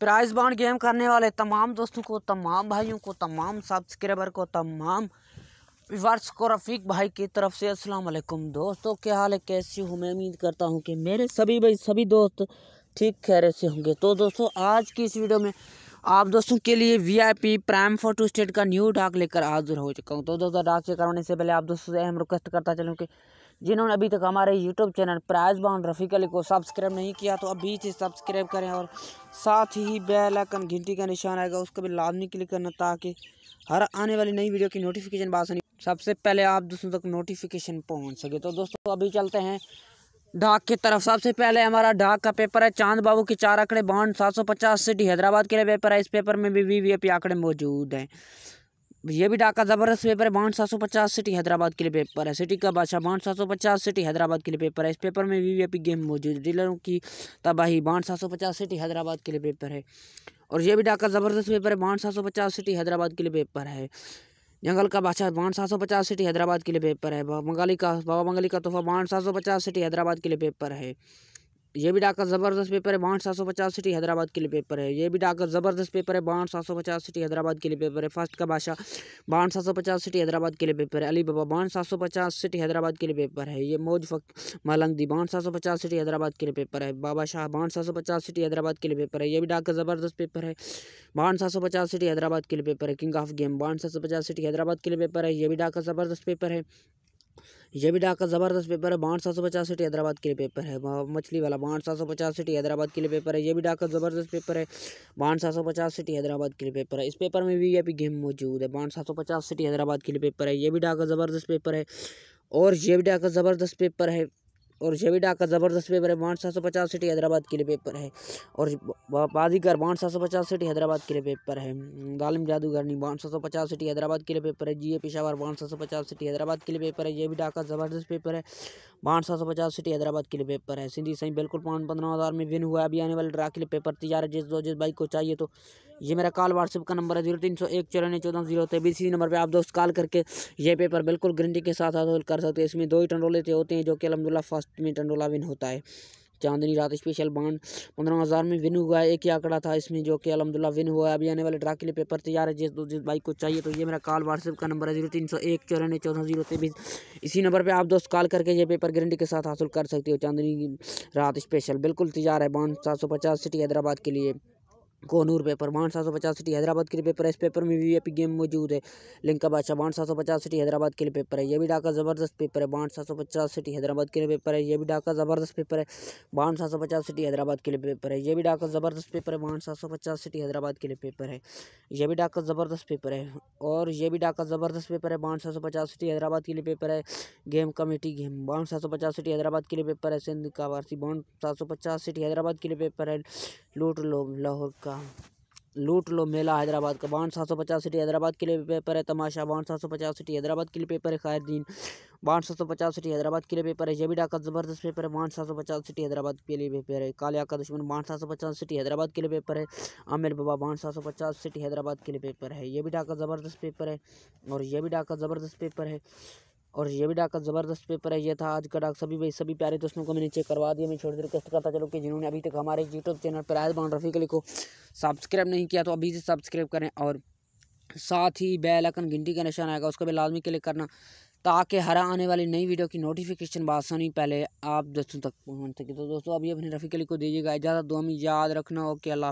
prize bound game करने वाले तमाम दोस्तों को तमाम भाइयों को तमाम सब्सक्राइबर को तमाम वर्ष को रफ़ीक भाई की तरफ से अस्सलाम वालेकुम दोस्तों क्या हाल है कैसी हूँ मैं उम्मीद करता हूँ कि मेरे सभी भाई सभी दोस्त ठीक खैर से होंगे तो दोस्तों आज की इस वीडियो में आप दोस्तों के लिए वीआईपी प्राइम फोटो स्टेट का न्यू डाक लेकर हाजिर हो चुका हूँ तो दोस्तों डाक चेक करवाने से पहले आप दोस्तों से अहम रिक्वेस्ट करता चलूँ कि जिन्होंने अभी तक हमारे YouTube channel prize bond Rafiq Ali को सब्सक्राइब नहीं किया तो अभी से सब्सक्राइब करें और साथ ही बेल आइकन घंटी का निशान आएगा उसको भी लाजमी क्लिक करना ताकि हर आने वाली नई वीडियो की नोटिफिकेशन बासानी सबसे पहले आप दोस्तों तक नोटिफिकेशन पहुँच सके तो दोस्तों तो अभी चलते हैं डाक की तरफ सबसे पहले हमारा डाक का पेपर है चांद बाबू के चार आंकड़े बाउंड सात सौ पचास सिटी हैदराबाद के लिए पेपर है इस पेपर में भी वी वी आंकड़े मौजूद हैं ये भी डाका ज़बरदस्त पेपर है बावन सात सौ पचास सिटी हैदराबाद के लिए पेपर है सिटी का बादशाह बावन सात सौ पचास सिटी हैदराबाद के लिए पेपर है इस पेपर में वी वी गेम मौजूद डीलरों की तबाही बावन सात सौ पचास सिटी हैदराबाद के लिए पेपर है और ये भी डाका ज़बरदस्त पेपर है बावन सात सौ पचास सिटी हैदराबाद के लिए पेपर है जंगल का बादशाह बाढ़ सात सौ पचास सिटी हैदराबाद के लिए पेपर है बंगाली का बाबा बंगाली का तोहफा बावन सात सौ पचास सिटी हैदराबाद के लिए पेपर है ये भी डाका ज़बरदस्त पेपर है बाहठ सात सौ पचास सिटी हैदराबाद के लिए पेपर है ये भी डाका ज़बरदस्त पेपर है बाहठ सात सौ पचास सिटी हैदराबाद के लिए पेपर है फर्स्ट का बादशाह बाहठ सात सौ पचास सिटी हैदराबाद के लिए पेपर है अली बाबा बाहठ सात सौ पचास सिटी हैदराबाद के लिए पेपर है ये मौज फक मालंगदी बाहठ सात सौ पचास सिटी हैदराबाद के लिए पेपर है बाबा शाह बाहठ सात सौ पचास सिटी हैदराबाद के लिए पेपर है ये भी डाका ज़बरदस्त पेपर है बाहठ सात सौ पचास सिटी हैदराबाद के लिए पेपर है किंग ऑफ गेम बाहठ सात सौ पचास सिटी हैदराबाद के लिए पेपर है ये भी डाका ज़बरदस्त पेपर है यह भी डाक का ज़बरदस्त पेपर है बाढ़ सात सौ पचास सिटी हैदराबाद के लिए पेपर है मछली वाला बाढ़ सात सौ पचास सिटी हैदराबाद के लिए पेपर है यह भी डाक का ज़बरदस्त पेपर है बाढ़ सात सौ पचास सिटी हैदराबाद के लिए पेपर है इस पेपर में भी यह भी गेम मौजूद है बाढ़ सात सौ पचास सिटी हैदराबाद के लिए पेपर है यह भी डाक का ज़बरदस्त पेपर है और ये भी डाक का ज़बरदस्त पेपर है और जेविडा का ज़बरदस्त पेपर है बावन सात सौ पचास सीटी हैदराबाद के लिए पेपर है और बाजीगर बावन सात सौ पचास सीटी हैदराबाद के लिए पेपर है गालिम जादूगरनी बावन सात सौ पचास सीटी हैदराबाद के लिए पेपर है जी ए पिशावर बावन सात सौ पचास सीटी हैदराबाद के लिए पेपर है जेविडा का ज़बरदस्त पेपर है बावन सात सौ पचास सीटी हैदराबाद के लिए पेपर है सिंधी सही बिल्कुल पाँच पंद्रह हज़ार में विन हुआ अभी आने वाले ड्रा के लिए पेपर तैयार है जिस दो जिस बाइक को चाहिए तो ये मेरा कॉल व्हाट्सअप का नंबर है जीरो तीन सौ एक चौरानवे चौदह जीरो तो तेईस इसी नंबर पर आप दोस्त कॉल करके ये पेपर बिल्कुल गारंटी के साथ हासिल कर सकते हैं इसमें दो ही टंडोले होते हैं जो कि अलहमदिल्ला फर्स्ट में टंडोला विन होता है चांदनी रात स्पेशल बॉन्ड पंद्रह हज़ार में विन हुआ है एक ही आंकड़ा था इसमें जो कि अलहमदिल्ला विन हुआ है अभी आने वाले ड्रा के लिए पेपर तैयार है जिस जिस बाइक को चाहिए तो ये मेरा कॉल व्हाट्सअप का नंबर है जीरो तीन सौ एक चौरानवे चौदह जीरो तो तेईस इसी नंबर पर आप दोस्त कॉल करके ये पेपर गारंटी के साथ हासिल कर सकते हो चांदनी रात स्पेशल बिल्कुल तैयार है बॉन्ड सात सौ पचास सिटी हैदराबाद के लिए कोनूर पेपर बावन सात सौ पचास सिटी हैदराबाद के लिए पेपर है इस पेपर में वी गेम मौजूद है लिंक का बादशाह बावन सात सौ पचास सिटी हैदराबाद के लिए पेपर है यह भी डाका जबरदस्त पेपर है बाढ़ सात सौ पचास सिटी हैदराबाद के लिए पेपर है यह भी डाका जबरदस्त पेपर है बावन सात सौ पचास सिटी हैदराबाद के लिए पेपर है यह भी डाका जबरदस्त पेपर है बावन सात सौ पचास सिटी हैदराबाद के लिए पेपर है यह भी डाका जबरदस्त पेपर है और यह भी डाका जबरदस्त पेपर है बावन सात सौ पचास सिटी हैदराबाद के लिए पेपर है गेम कमेटी गेम बाढ़ सात सौ पचास सिटी हैदराबाद के लिए पेपर है सिंध का वारसी बावन सात सौ पचास सिटी हैदराबाद के लिए पेपर है लूट लो लाहौर का लूट लो मेला हैदराबाद का बाढ़ सात सौ पचास सिटी हैदराबाद के लिए पेपर है तमाशा बाढ़ सात सौ पचास सिटी हैदराबाद के लिए पेपर है खैर बाढ़ बावन सात सौ पचास सिटी हैदराबाद के लिए पेपर है जेबीडा का जबरदस्त पेपर है बाढ़ सात सौ पचास सिटी हैदराबाद के लिए पेपर है कालिया का दुश्मन बाढ़ सात सौ पचास सिटी हैदराबाद के लिए पेपर है आमिर बाबा बाढ़ सात सौ पचास सिटी हैदराबाद के लिए पेपर है येबीडा का जबरदस्त पेपर है और येबीडा का जबरदस्त पेपर है और ये भी डाक का ज़बरदस्त पेपर है ये था आज का डाक सभी भाई सभी प्यारे दोस्तों को मैंने चेक करवा दिया मैं छोटी देर रिक्वेस्ट करता चलो कि जिन्होंने अभी तक हमारे यूट्यूब चैनल पर आयत बान रफ़ी को सब्सक्राइब नहीं किया तो अभी से सब्सक्राइब करें और साथ ही बेल आइकन घंटी का निशान आएगा उसको भी लाजमी क्लिक करना ताकि हर आने वाली नई वीडियो की नोटिफिकेशन बासानी पहले आप दोस्तों तक पहुँच सके तो दोस्तों अभी अपने रफ़ी के लिए को दीजिएगा इजाज़त दो हमें याद रखना ओके अल्लाह